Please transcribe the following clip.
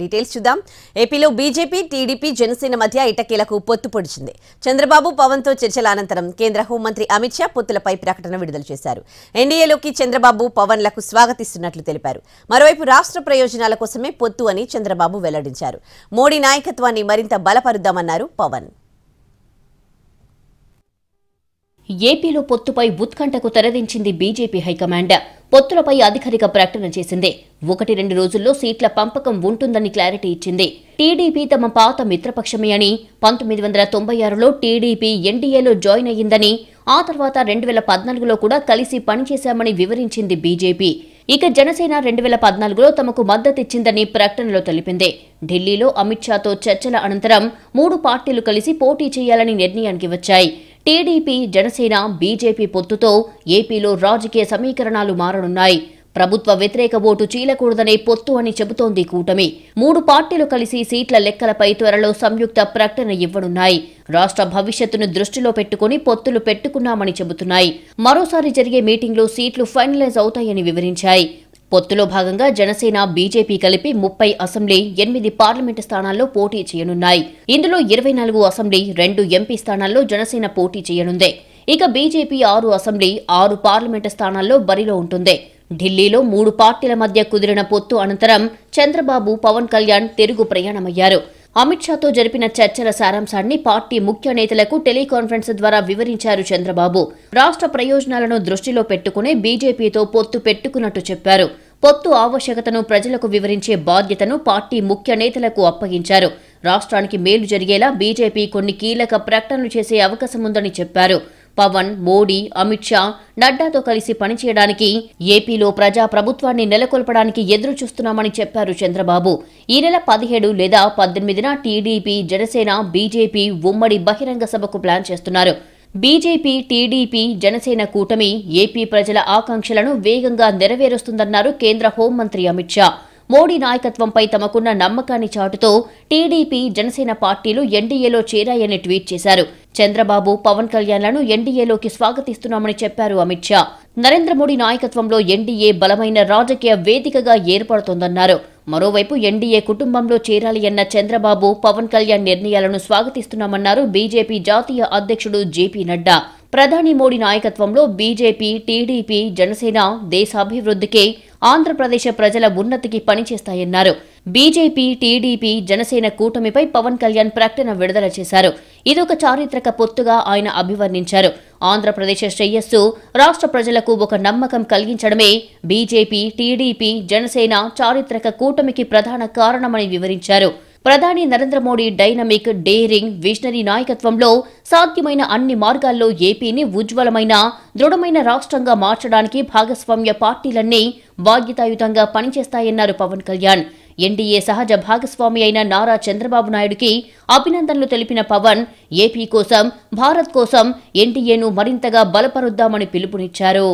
details చూద్దాం ఏపీలో BJP TDP Janasena మధ్య ఇటకీలకు పొత్తు పొడిచింది చంద్రబాబు పవన్ తో చర్చల అనంతరం కేంద్ర హోంమంత్రి అమిత్ షా పొత్తులపై ప్రకటన విడుదల చేశారు ఎన్డీఏలోకి చంద్రబాబు పవన్ లకు స్వాగతిస్తున్నట్లు తెలిపారు మరోవైపు రాష్ట్ర ప్రయోజనాల కోసమే పొత్తు అని చంద్రబాబు వెల్లడించారు మోడీ నాయకత్వాన్ని మరింత బలపరుద్దామన్నారు పవన్ ఏపీలో పొత్తుపై ఉత్కంఠకు తెరదించింది బీజేపీ హైకమాండ్ పొత్తులపై అధికారిక ప్రకటన చేసింది ఒకటి రెండు రోజుల్లో సీట్ల పంపకం ఉంటుందని క్లారిటీ ఇచ్చింది టీడీపీ తమ పాత మిత్రపక్షమే అని పంతొమ్మిది వందల తొంభై ఆరులో టీడీపీ ఎన్డీఏలో జాయిన్ అయ్యిందని ఆ తర్వాత రెండు వేల పద్నాలుగులో కూడా కలిసి పనిచేశామని వివరించింది బీజేపీ ఇక జనసేన రెండు వేల పద్నాలుగులో తమకు మద్దతిచ్చిందని ప్రకటనలో తెలిపింది ఢిల్లీలో అమిత్ షాతో చర్చల అనంతరం మూడు పార్టీలు కలిసి పోటీ చేయాలని నిర్ణయానికి వచ్చాయి టీడీపీ జనసేన బీజేపీ పొత్తుతో ఏపీలో రాజకీయ సమీకరణాలు మారనున్నాయి ప్రభుత్వ వ్యతిరేక ఓటు చీలకూడదనే పొత్తు అని చెబుతోంది కూటమి మూడు పార్టీలు కలిసి సీట్ల లెక్కలపై త్వరలో సంయుక్త ప్రకటన ఇవ్వనున్నాయి రాష్ట్ర భవిష్యత్తును దృష్టిలో పెట్టుకుని పొత్తులు పెట్టుకున్నామని చెబుతున్నాయి మరోసారి జరిగే మీటింగ్లో సీట్లు ఫైనలైజ్ అవుతాయని వివరించాయి పొత్తులో భాగంగా జనసేన బీజేపీ కలిపి ముప్పై అసెంబ్లీ ఎనిమిది పార్లమెంటు స్థానాల్లో పోటీ చేయనున్నాయి ఇందులో ఇరవై నాలుగు అసెంబ్లీ రెండు ఎంపీ స్థానాల్లో జనసేన పోటీ చేయనుంది ఇక బీజేపీ ఆరు అసెంబ్లీ ఆరు పార్లమెంటు స్థానాల్లో బరిలో ఉంటుంది ఢిల్లీలో మూడు పార్టీల మధ్య కుదిరిన పొత్తు అనంతరం చంద్రబాబు పవన్ కళ్యాణ్ తిరుగు ప్రయాణమయ్యారు అమిత్ షాతో జరిపిన చర్చల సారాంశాన్ని పార్టీ ముఖ్య నేతలకు టెలికాన్ఫరెన్స్ ద్వారా వివరించారు చంద్రబాబు రాష్ట్ర ప్రయోజనాలను దృష్టిలో పెట్టుకునే బీజేపీతో పొత్తు పెట్టుకున్నట్టు చెప్పారు పొత్తు ఆవశ్యకతను ప్రజలకు వివరించే బాధ్యతను పార్టీ ముఖ్య నేతలకు అప్పగించారు రాష్ట్రానికి మేలు జరిగేలా బీజేపీ కొన్ని కీలక ప్రకటనలు చేసే అవకాశముందని చెప్పారు పవన్ మోడీ అమిత్ షా నడ్డాతో కలిసి పనిచేయడానికి ఏపీలో ప్రజా ప్రభుత్వాన్ని నెలకొల్పడానికి ఎదురు చూస్తున్నామని చెప్పారు చంద్రబాబు ఈ నెల పదిహేడు లేదా పద్దెనిమిదిన టీడీపీ జనసేన బీజేపీ ఉమ్మడి బహిరంగ సభకు ప్లాన్ చేస్తున్నారు బీజేపీ టీడీపీ జనసేన కూటమి ఏపీ ప్రజల ఆకాంక్షలను వేగంగా నెరవేరుస్తుందన్నారు కేంద్ర హోంమంత్రి అమిత్ షా మోడీ నాయకత్వంపై తమకున్న నమ్మకాన్ని చాటుతో టీడీపీ జనసేన పార్టీలు ఎన్డీఏలో చేరాయని ట్వీట్ చేశారు చంద్రబాబు పవన్ కళ్యాణ్లను ఎన్డీఏలోకి స్వాగతిస్తున్నామని చెప్పారు అమిత్ షా నరేంద్ర మోడీ నాయకత్వంలో ఎన్డీఏ బలమైన రాజకీయ వేదికగా ఏర్పడుతోందన్నారు మరోవైపు ఎన్డీఏ కుటుంబంలో చేరాలి అన్న చంద్రబాబు పవన్ కళ్యాణ్ నిర్ణయాలను స్వాగతిస్తున్నామన్నారు బీజేపీ జాతీయ అధ్యక్షుడు జేపీ నడ్డా ప్రధాని మోడీ నాయకత్వంలో బీజేపీ టీడీపీ జనసేన దేశాభివృద్ధికి ఆంధ్రప్రదేశ్ ప్రజల ఉన్నతికి పనిచేస్తాయన్నారు బీజేపీ టీడీపీ జనసేన కూటమిపై పవన్ కళ్యాణ్ ప్రకటన విడుదల చేశారు ఇదొక చారిత్రక పొత్తుగా ఆయన అభివర్ణించారు ఆంధ్రప్రదేశ్ శ్రేయస్సు రాష్ట్ర ప్రజలకు ఒక నమ్మకం కలిగించడమే బీజేపీ టీడీపీ జనసేన చారిత్రక కూటమికి ప్రధాన కారణమని వివరించారు ప్రధాని Narendra Modi dynamic daring visionary నాయకత్వంలో సాధ్యమైన అన్ని మార్గాల్లో ఏపీని ఉజ్వలమైన దృఢమైన రాష్ట్రంగా మార్చడానికి భాగస్వామ్య పార్టీలన్నీ బాధ్యతాయుతంగా పనిచేస్తాయన్నారు పవన్ కళ్యాణ్ ఎన్డీఏ సహజ భాగస్వామి అయిన నారా చంద్రబాబు నాయుడికి అభినందనలు తెలిపిన పవన్ ఏపీ కోసం భారత్ కోసం ఎన్డీఏను మరింతగా బలపరుద్దామని పిలుపునిచ్చారు